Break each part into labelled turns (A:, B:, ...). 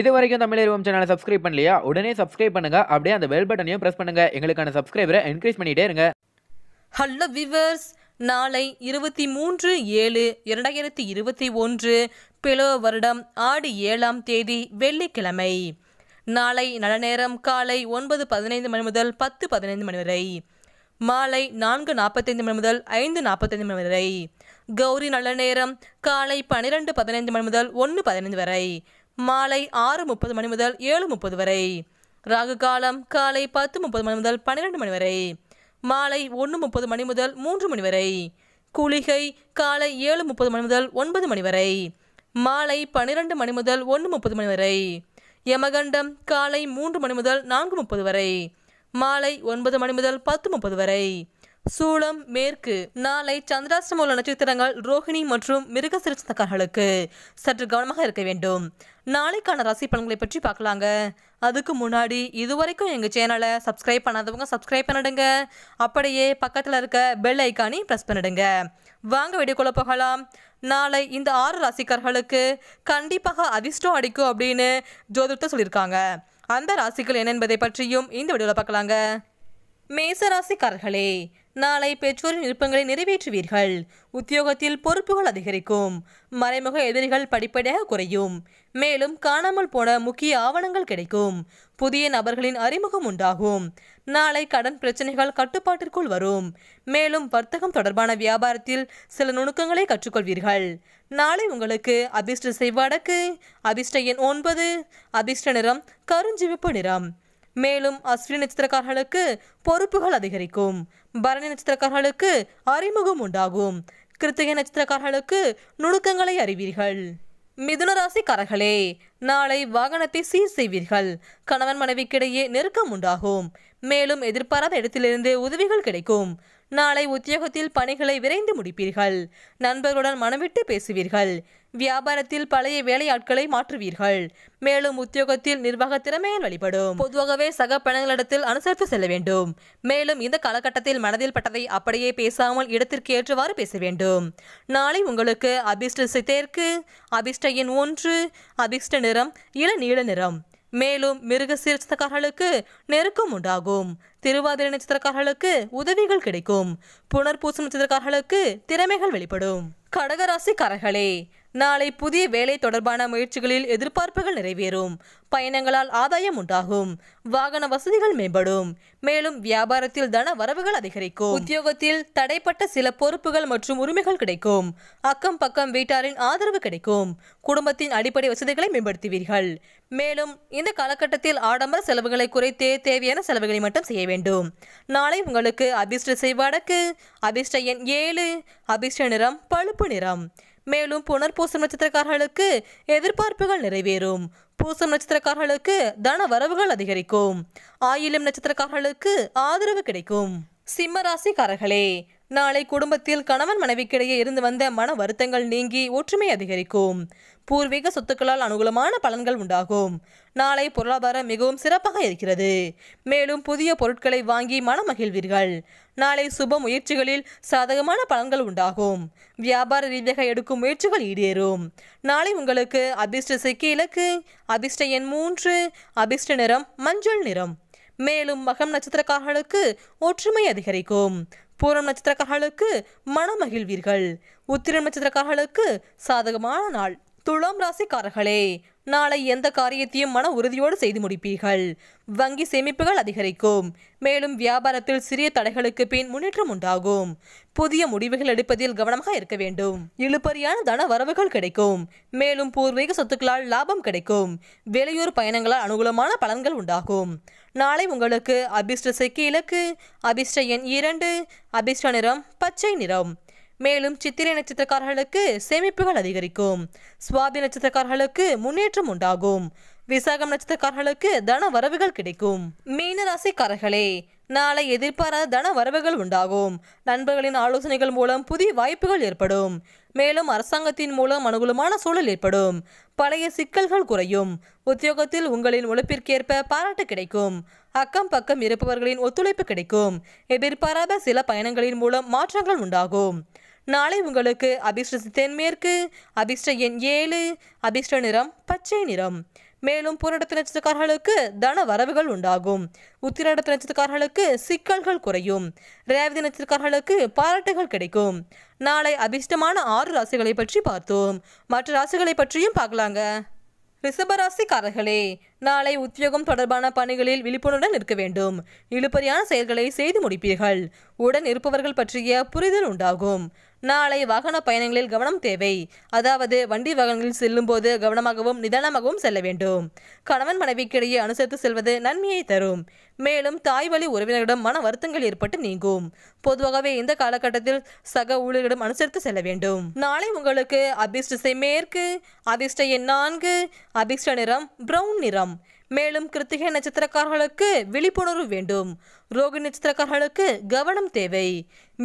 A: இது வரைக்கும் தமிழ் சேனலை சப்ஸ்கிரைப் பண்ணலையா உடனே சப்ஸ்கிரைப் பண்ணுங்க அப்படியே அந்த பெல் பட்டனையும் பிரஸ் பண்ணுங்க எங்களுக்கான சப்ஸ்கிரைபரை என்கரேஜ் பண்ணிட்டே இருங்க ஹலோ விவர்ஸ் நாளை இருபத்தி மூன்று ஏழு இரண்டாயிரத்தி இருபத்தி ஒன்று பிளோ வருடம் ஆடி ஏழாம் தேதி வெள்ளிக்கிழமை நாளை நல்ல நேரம் காலை ஒன்பது பதினைந்து மணி முதல் பத்து பதினைந்து மணி வரை மாலை நான்கு நாற்பத்தைந்து மணி முதல் ஐந்து நாற்பத்தைந்து மணி வரை கௌரி நல்ல நேரம் காலை பன்னிரெண்டு பதினைந்து மணி முதல் ஒன்று பதினைந்து வரை மாலை ஆறு முப்பது மணி முதல் ஏழு முப்பது வரை ராகு காலம் காலை பத்து முப்பது மணி முதல் பன்னிரெண்டு மணி வரை மாலை ஒன்று முப்பது மணி முதல் மூன்று மணி வரை குளிகை காலை ஏழு முப்பது மணி முதல் ஒன்பது மணி வரை மாலை பன்னிரெண்டு மணி முதல் ஒன்று முப்பது மணி வரை யமகண்டம் காலை மூன்று மணி முதல் நான்கு முப்பது வரை மாலை ஒன்பது மணி முதல் பத்து முப்பது வரை சூளம் மேற்கு நாளை சந்திராஷ்டமூல நட்சத்திரங்கள் ரோஹிணி மற்றும் மிருக சிறுச்சந்தக்காரர்களுக்கு சற்று கவனமாக இருக்க வேண்டும் நாளைக்கான ராசி பலன்களை பற்றி பார்க்கலாங்க அதுக்கு முன்னாடி இதுவரைக்கும் எங்கள் சேனலை சப்ஸ்கிரைப் பண்ணாதவங்க சப்ஸ்கிரைப் பண்ணிடுங்க அப்படியே பக்கத்தில் இருக்க பெல் ஐக்கானி ப்ரெஸ் பண்ணிடுங்க வாங்க வீடியோக்குள்ளே போகலாம் நாளை இந்த ஆறு ராசிக்கார்களுக்கு கண்டிப்பாக அதிர்ஷ்டம் அடிக்கும் அப்படின்னு ஜோதிடத்தை சொல்லியிருக்காங்க அந்த ராசிகள் என்பதை பற்றியும் இந்த வீடியோவில் பார்க்கலாங்க மேசராசிக்காரர்களே நாளை பெற்றோரின் விருப்பங்களை நிறைவேற்றுவீர்கள் உத்தியோகத்தில் பொறுப்புகள் அதிகரிக்கும் மறைமுக எதிரிகள் படிப்படியாக குறையும் மேலும் காணாமல் போன முக்கிய ஆவணங்கள் கிடைக்கும் புதிய நபர்களின் அறிமுகம் உண்டாகும் நாளை கடன் பிரச்சனைகள் கட்டுப்பாட்டிற்குள் வரும் மேலும் வர்த்தகம் தொடர்பான வியாபாரத்தில் சில நுணுக்கங்களை கற்றுக்கொள்வீர்கள் நாளை உங்களுக்கு அதிர்ஷ்ட செய்வடக்கு அதிர்ஷ்ட எண் ஒன்பது அதிர்ஷ்ட நிறம் கருஞ்சிவப்பு நிறம் மேலும் அஸ்வினி நட்சத்திரக்காரர்களுக்கு பொறுப்புகள் அதிகரிக்கும் பரணி நட்சத்திரக்காரர்களுக்கு அறிமுகம் உண்டாகும் கிருத்திகை நட்சத்திரக்காரர்களுக்கு நுணுக்கங்களை அறிவீர்கள் மிதுனராசிக்காரர்களே நாளை வாகனத்தை சீர் செய்வீர்கள் கணவன் மனைவிக்கிடையே நெருக்கம் உண்டாகும் மேலும் எதிர்பாராத இடத்திலிருந்து உதவிகள் கிடைக்கும் நாளை உத்தியோகத்தில் பணிகளை விரைந்து முடிப்பீர்கள் நண்பர்களுடன் மனமிட்டு பேசுவீர்கள் வியாபாரத்தில் பழைய வேலையாட்களை மாற்றுவீர்கள் மேலும் உத்தியோகத்தில் நிர்வாக திறமையில் வழிபடும் பொதுவாகவே சக பணங்களிடத்தில் அனுசரித்து செல்ல வேண்டும் மேலும் இந்த காலகட்டத்தில் மனதில் பட்டதை அப்படியே பேசாமல் இடத்திற்கு ஏற்றவாறு பேச வேண்டும் நாளை உங்களுக்கு அபிஷ்ட தேர்க்கு அபிஷ்ட எண் ஒன்று அபிஷ்ட நிறம் இள நீல நிறம் மேலும் மிருக சீர்த்தக்காரர்களுக்கு நெருக்கம் உண்டாகும் திருவாதிரை நட்சத்திரக்காரர்களுக்கு உதவிகள் கிடைக்கும் புனர்பூசம் நட்சத்திரக்காரர்களுக்கு திறமைகள் வெளிப்படும் கடகராசிக்காரர்களே நாளை புதிய வேலை தொடர்பான முயற்சிகளில் எதிர்பார்ப்புகள் நிறைவேறும் பயணங்களால் ஆதாயம் உண்டாகும் வாகன வசதிகள் மேம்படும் மேலும் வியாபாரத்தில் தன வரவுகள் அதிகரிக்கும் உத்தியோகத்தில் தடைப்பட்ட சில பொறுப்புகள் மற்றும் உரிமைகள் கிடைக்கும் அக்கம் பக்கம் வீட்டாரின் ஆதரவு கிடைக்கும் குடும்பத்தின் அடிப்படை வசதிகளை மேம்படுத்துவீர்கள் மேலும் இந்த காலகட்டத்தில் ஆடம்பர செலவுகளை குறைத்தே தேவையான செலவுகளை மட்டும் செய்ய வேண்டும் நாளை உங்களுக்கு அபிஷ்ட செய்வடக்கு அபிஷ்ட எண் ஏழு அபிஷ்ட நிறம் பழுப்பு நிறம் மேலும் புனர்பூசம் நட்சத்திரக்காரர்களுக்கு எதிர்பார்ப்புகள் நிறைவேறும் பூசம் நட்சத்திரக்காரர்களுக்கு தன வரவுகள் அதிகரிக்கும் ஆயிலம் நட்சத்திரக்காரர்களுக்கு ஆதரவு கிடைக்கும் சிம்ம ராசிக்காரர்களே நாளை குடும்பத்தில் கணவன் மனைவிக்கிடையே இருந்து வந்த மன வருத்தங்கள் நீங்கி ஒற்றுமை அதிகரிக்கும் பூர்வீக சொத்துக்களால் அனுகூலமான பலன்கள் உண்டாகும் நாளை பொருளாதாரம் மிகவும் சிறப்பாக இருக்கிறது மேலும் புதிய பொருட்களை வாங்கி மனமகிழ்வீர்கள் நாளை சுப முயற்சிகளில் சாதகமான பலன்கள் உண்டாகும் வியாபார ரீதியாக எடுக்கும் முயற்சிகள் ஈடேறும் நாளை உங்களுக்கு அதிர்ஷ்ட சிக்கி இலக்கு அதிர்ஷ்ட எண் மூன்று அதிர்ஷ்ட நிறம் மஞ்சள் நிறம் மேலும் மகம் நட்சத்திரக்காரர்களுக்கு ஒற்றுமை அதிகரிக்கும் பூரம் நட்சத்திரக்காரர்களுக்கு மனமகிழ்வீர்கள் உத்திரம் நட்சத்திரக்காரர்களுக்கு சாதகமான நாள் துலாம் ராசிக்காரர்களே நாளை எந்த காரியத்தையும் மன உறுதியோடு செய்து முடிப்பீர்கள் வங்கி சேமிப்புகள் அதிகரிக்கும் மேலும் வியாபாரத்தில் சிறிய தடைகளுக்கு பின் முன்னேற்றம் உண்டாகும் புதிய முடிவுகள் எடுப்பதில் கவனமாக இருக்க வேண்டும் இழுபறியான தன வரவுகள் கிடைக்கும் மேலும் பூர்வீக சொத்துக்களால் லாபம் கிடைக்கும் வெளியூர் பயணங்களால் அனுகூலமான பலன்கள் உண்டாகும் நாளை உங்களுக்கு அபிஷ்ட செக்கி இலக்கு அபிஷ்ட எண் இரண்டு அபிஷ்ட நிறம் பச்சை நிறம் மேலும் சித்திரை நட்சத்திரக்காரர்களுக்கு சேமிப்புகள் அதிகரிக்கும் சுவாபி நட்சத்திரக்காரர்களுக்கு முன்னேற்றம் உண்டாகும் விசாகம் நட்சத்திரக்காரர்களுக்கு தன வரவுகள் கிடைக்கும் மீனராசிக்காரர்களே நாளை எதிர்பாராத தன வரவுகள் உண்டாகும் நண்பர்களின் ஆலோசனைகள் மூலம் புதிய வாய்ப்புகள் ஏற்படும் மேலும் அரசாங்கத்தின் மூலம் அனுகூலமான சூழல் ஏற்படும் பழைய சிக்கல்கள் குறையும் உத்தியோகத்தில் உங்களின் உழைப்பிற்கேற்ப பாராட்டு கிடைக்கும் அக்கம் பக்கம் இருப்பவர்களின் ஒத்துழைப்பு கிடைக்கும் எதிர்பாராத சில பயணங்களின் மூலம் மாற்றங்கள் உண்டாகும் நாளை உங்களுக்கு அபிஷ்ட தென்மேற்கு அபிஷ்ட எண் ஏழு அபிஷ்ட நிறம் பச்சை நிறம் மேலும் புரடத்து நட்சத்திரக்காரர்களுக்கு தன வரவுகள் உண்டாகும் உத்திரடத்து நட்சத்திரக்காரர்களுக்கு சிக்கல்கள் குறையும் ரேவதி நட்சத்திரக்காரர்களுக்கு பாராட்டுகள் கிடைக்கும் நாளை அபிஷ்டமான ஆறு ராசிகளை பற்றி பார்த்தோம் மற்ற ராசிகளை பற்றியும் பார்க்கலாங்க ரிசபராசிக்காரர்களே நாளை உத்தியோகம் தொடர்பான பணிகளில் விழிப்புணர்வுடன் இருக்க வேண்டும் இழுபறியான செயல்களை செய்து முடிப்பீர்கள் உடன் இருப்பவர்கள் பற்றிய புரிதல் உண்டாகும் நாளை வாகன பயணங்களில் கவனம் தேவை அதாவது வண்டி வாகனங்களில் செல்லும்போது கவனமாகவும் நிதானமாகவும் செல்ல வேண்டும் கணவன் மனைவிக்கிடையே அனுசரித்து செல்வது நன்மையை தரும் மேலும் தாய் வழி உறவினரிடம் மன வருத்தங்கள் ஏற்பட்டு நீங்கும் பொதுவாகவே இந்த காலகட்டத்தில் சக ஊழியரிடம் அனுசரித்து செல்ல வேண்டும் நாளை உங்களுக்கு அபிஷ்டிசை மேற்கு அதிர்ஷ்ட எண் நான்கு அபிஷ்ட நிறம் பிரவுன் நிறம் மேலும் கிருத்திகை நட்சத்திரக்காரர்களுக்கு விழிப்புணர்வு வேண்டும் ரோகி நட்சத்திரக்காரர்களுக்கு கவனம் தேவை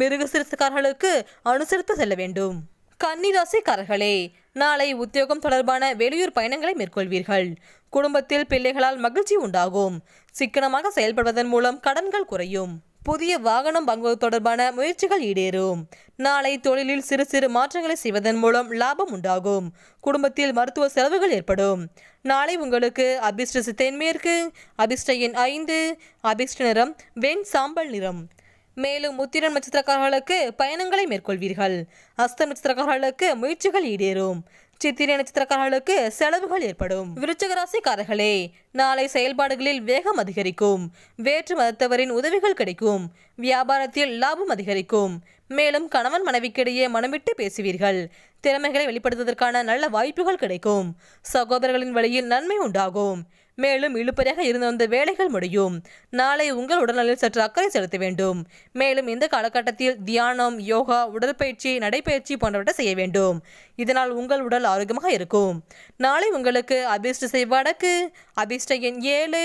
A: மிருக மிருகசிரசக்காரர்களுக்கு அனுசரித்து செல்ல வேண்டும் கன்னிராசிக்காரர்களே நாளை உத்தியோகம் தொடர்பான வெளியூர் பயணங்களை மேற்கொள்வீர்கள் குடும்பத்தில் பிள்ளைகளால் மகிழ்ச்சி உண்டாகும் சிக்கனமாக செயல்படுவதன் மூலம் கடன்கள் குறையும் புதிய வாகனம் வாங்குவது தொடர்பான முயற்சிகள் ஈடேறும் நாளை தொழிலில் சிறு சிறு மாற்றங்களை செய்வதன் மூலம் லாபம் உண்டாகும் குடும்பத்தில் மருத்துவ செலவுகள் ஏற்படும் நாளை உங்களுக்கு அபிஷ்ட தென்மேற்கு அபிஷ்ட எண் ஐந்து அபிஷ்ட நிறம் வெண் சாம்பல் நிறம் மேலும் உத்திரன் நட்சத்திரக்காரர்களுக்கு பயணங்களை மேற்கொள்வீர்கள் அஸ்த நட்சத்திரக்காரர்களுக்கு முயற்சிகள் ஈடேறும் சித்திரை நட்சத்திரக்காரர்களுக்கு செலவுகள் ஏற்படும் விருச்சகராசிக்காரர்களே நாளை செயல்பாடுகளில் வேகம் அதிகரிக்கும் வேற்று மதத்தவரின் உதவிகள் கிடைக்கும் வியாபாரத்தில் லாபம் அதிகரிக்கும் மேலும் கணவன் மனைவிக்கிடையே மனமிட்டு பேசுவீர்கள் திறமைகளை வெளிப்படுத்துவதற்கான நல்ல வாய்ப்புகள் கிடைக்கும் சகோதரர்களின் வழியில் நன்மை உண்டாகும் மேலும் இழுப்பறையாக இருந்து வந்த வேலைகள் முடியும் நாளை உங்கள் உடல்நலில் சற்று அக்கறை செலுத்த வேண்டும் மேலும் இந்த காலகட்டத்தில் தியானம் யோகா உடற்பயிற்சி நடைப்பயிற்சி போன்றவற்றை செய்ய வேண்டும் இதனால் உங்கள் உடல் ஆரோக்கியமாக இருக்கும் நாளை உங்களுக்கு அபிஷ்ட செய் வடக்கு அபிஷ்ட எண் ஏழு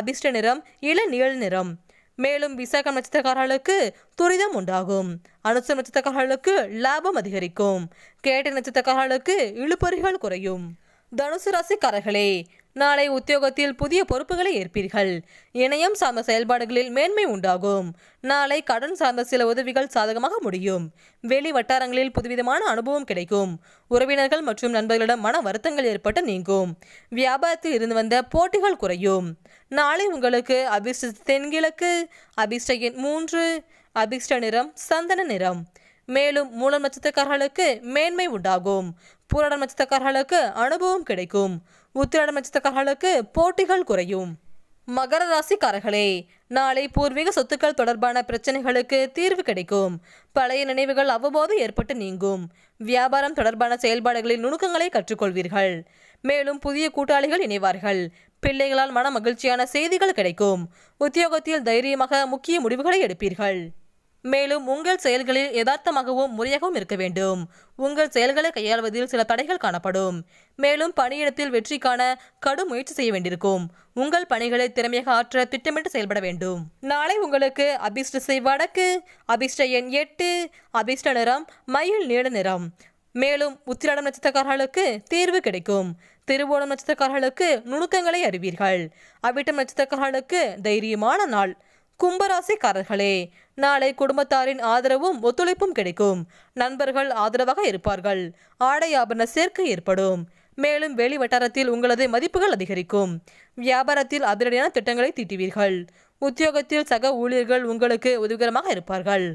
A: அபிஷ்ட நிறம் இள நீள நிறம் மேலும் விசாகம் நட்சத்திரக்காரர்களுக்கு துரிதம் உண்டாகும் அனுச நட்சத்திரக்காரர்களுக்கு லாபம் அதிகரிக்கும் கேட்ட நட்சத்திரக்காரர்களுக்கு இழுபறிகள் குறையும் தனுசு ராசிக்காரர்களே நாளை உத்தியோகத்தில் புதிய பொறுப்புகளை ஏற்பீர்கள் இணையம் சார்ந்த செயல்பாடுகளில் மேன்மை உண்டாகும் நாளை கடன் சார்ந்த சில உதவிகள் சாதகமாக முடியும் வெளி வட்டாரங்களில் புதுவிதமான அனுபவம் கிடைக்கும் உறவினர்கள் மற்றும் நண்பர்களிடம் மன வருத்தங்கள் ஏற்பட்டு நீங்கும் வியாபாரத்தில் இருந்து வந்த போட்டிகள் குறையும் நாளை உங்களுக்கு அபிஷ்ட தென்கிழக்கு அபிஷ்டின் மூன்று அபிஷ்ட நிறம் சந்தன நிறம் மேலும் மூலம் நட்சத்திரக்காரர்களுக்கு மேன்மை உண்டாகும் புரட நட்சத்திரக்காரர்களுக்கு அனுபவம் கிடைக்கும் உத்திராட போட்டிகள் குறையும் மகர ராசிக்காரர்களே நாளை பூர்வீக சொத்துக்கள் தொடர்பான பிரச்சனைகளுக்கு தீர்வு கிடைக்கும் பழைய நினைவுகள் அவ்வப்போது ஏற்பட்டு நீங்கும் வியாபாரம் தொடர்பான செயல்பாடுகளில் நுணுக்கங்களை கற்றுக்கொள்வீர்கள் மேலும் புதிய கூட்டாளிகள் இணைவார்கள் பிள்ளைகளால் மன மகிழ்ச்சியான செய்திகள் கிடைக்கும் உத்தியோகத்தில் தைரியமாக முக்கிய முடிவுகளை எடுப்பீர்கள் மேலும் உங்கள் செயல்களில் யதார்த்தமாகவும் முறையாகவும் இருக்க வேண்டும் உங்கள் செயல்களை கையாள்வதில் சில தடைகள் காணப்படும் மேலும் பணியிடத்தில் வெற்றிக்கான கடும் முயற்சி செய்ய வேண்டியிருக்கும் உங்கள் பணிகளை திறமையாக ஆற்ற திட்டமிட்டு செயல்பட வேண்டும் நாளை உங்களுக்கு அபிஷ்ட வடக்கு அபிஷ்ட எண் எட்டு அபிஷ்ட நிறம் மயில் நீள நிறம் மேலும் உத்திராடம் நட்சத்திரக்காரர்களுக்கு தீர்வு கிடைக்கும் திருவோணம் நட்சத்திரக்காரர்களுக்கு நுணுக்கங்களை அறிவீர்கள் அவிட்டம் நட்சத்திரக்காரர்களுக்கு தைரியமான நாள் கும்பராசிக்காரர்களே நாளை குடும்பத்தாரின் ஆதரவும் ஒத்துழைப்பும் கிடைக்கும் நண்பர்கள் ஆதரவாக இருப்பார்கள் ஆடை ஆபரண சேர்க்கை ஏற்படும் மேலும் வெளி வட்டாரத்தில் உங்களது மதிப்புகள் அதிகரிக்கும் வியாபாரத்தில் அதிரடியான திட்டங்களை தீட்டுவீர்கள் உத்தியோகத்தில் சக ஊழியர்கள் உங்களுக்கு உதவிகரமாக இருப்பார்கள்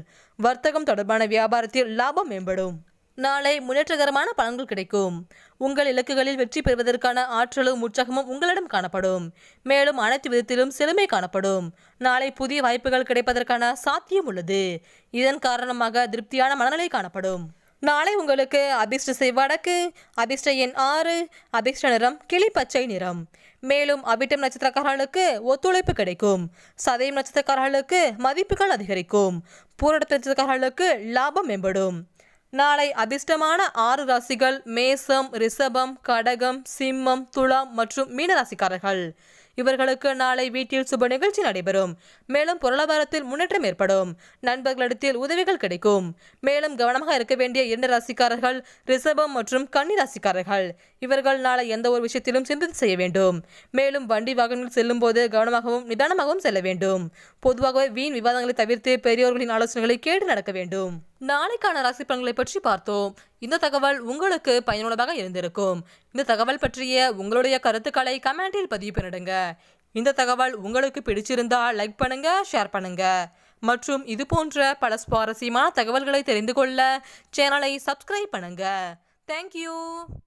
A: வர்த்தகம் தொடர்பான வியாபாரத்தில் லாபம் மேம்படும் நாளை முன்னேற்றகரமான பலன்கள் கிடைக்கும் உங்கள் இலக்குகளில் வெற்றி பெறுவதற்கான ஆற்றலும் உற்சாகமும் உங்களிடம் காணப்படும் மேலும் அனைத்து விதத்திலும் சிறுமை காணப்படும் நாளை புதிய வாய்ப்புகள் கிடைப்பதற்கான சாத்தியம் உள்ளது இதன் காரணமாக திருப்தியான மனநிலை காணப்படும் நாளை உங்களுக்கு அபிஷ்டசை வடக்கு அபிஷ்ட எண் ஆறு அபிஷ்ட நிறம் கிளிப்பச்சை நிறம் மேலும் அபிட்டம் நட்சத்திரக்காரர்களுக்கு ஒத்துழைப்பு கிடைக்கும் சதயம் நட்சத்திரக்காரர்களுக்கு மதிப்புகள் அதிகரிக்கும் பூரட நட்சத்திரக்காரர்களுக்கு லாபம் மேம்படும் நாளை அதிர்ஷ்டமான ஆறு ராசிகள் மேசம் ரிஷபம் கடகம் சிம்மம் துலாம் மற்றும் மீனராசிக்காரர்கள் இவர்களுக்கு நாளை வீட்டில் சுப நிகழ்ச்சி நடைபெறும் மேலும் பொருளாதாரத்தில் முன்னேற்றம் ஏற்படும் நண்பர்களிடத்தில் உதவிகள் கிடைக்கும் மேலும் கவனமாக இருக்க வேண்டிய இரண்டு ராசிக்காரர்கள் ரிஷபம் மற்றும் கன்னி ராசிக்காரர்கள் இவர்கள் நாளை எந்த ஒரு விஷயத்திலும் சிந்தனை செய்ய வேண்டும் மேலும் வண்டி வாகனங்கள் செல்லும் போது கவனமாகவும் நிதானமாகவும் செல்ல வேண்டும் பொதுவாகவே வீண் விவாதங்களை தவிர்த்து பெரியோர்களின் ஆலோசனைகளை கேட்டு நடக்க வேண்டும் நாளைக்கான ராசி பலன்களை பற்றி பார்த்தோம் இந்த தகவல் உங்களுக்கு பயனுள்ளதாக இருந்திருக்கும் இந்த தகவல் பற்றிய உங்களுடைய கருத்துக்களை கமெண்டில் பதிவு பண்ணிடுங்க இந்த தகவல் உங்களுக்கு பிடிச்சிருந்தால் லைக் பண்ணுங்க ஷேர் பண்ணுங்க மற்றும் இது போன்ற பல சுவாரஸ்யமான தகவல்களை தெரிந்து கொள்ள சேனலை சப்ஸ்கிரைப் பண்ணுங்க தேங்க்யூ